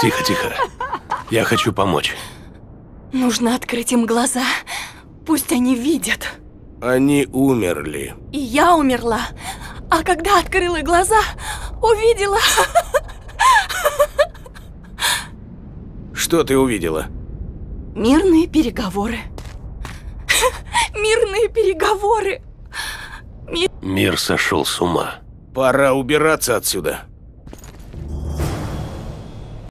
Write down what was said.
Тихо, тихо. Я хочу помочь. Нужно открыть им глаза. Пусть они видят. Они умерли. И я умерла. А когда открыла глаза, увидела... Что ты увидела? Мирные переговоры. Мирные переговоры. Мир... Мир сошел с ума. Пора убираться отсюда.